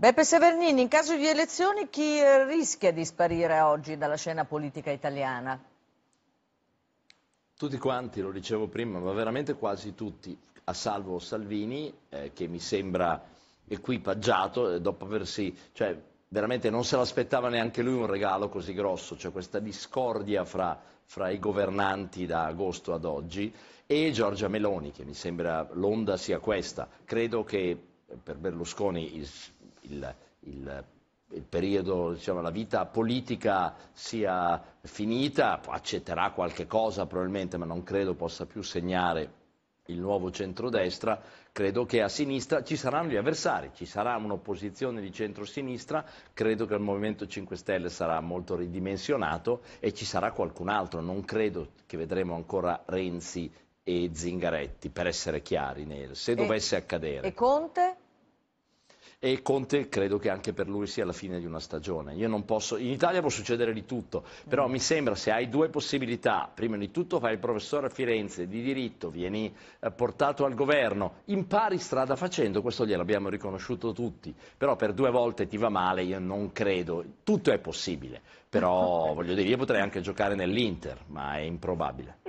Beppe Severnini, in caso di elezioni chi eh, rischia di sparire oggi dalla scena politica italiana? Tutti quanti, lo dicevo prima, ma veramente quasi tutti, a salvo Salvini, eh, che mi sembra equipaggiato, eh, dopo aversi, cioè, veramente non se l'aspettava neanche lui un regalo così grosso, cioè questa discordia fra, fra i governanti da agosto ad oggi e Giorgia Meloni, che mi sembra l'onda sia questa. Credo che eh, per Berlusconi il il, il, il periodo, diciamo, la vita politica sia finita, accetterà qualche cosa probabilmente, ma non credo possa più segnare il nuovo centrodestra, credo che a sinistra ci saranno gli avversari, ci sarà un'opposizione di centrosinistra, credo che il Movimento 5 Stelle sarà molto ridimensionato e ci sarà qualcun altro, non credo che vedremo ancora Renzi e Zingaretti, per essere chiari, se dovesse e, accadere. E Conte? e Conte credo che anche per lui sia la fine di una stagione. Io non Posso, in Italia può succedere di tutto, però mi sembra se hai due possibilità, prima di tutto fai il professore a Firenze di diritto, vieni eh, portato al governo, impari strada facendo, questo gliel'abbiamo riconosciuto tutti, però per due volte ti va male, io non credo, tutto è possibile, però voglio dire, io potrei anche giocare nell'Inter, ma è improbabile.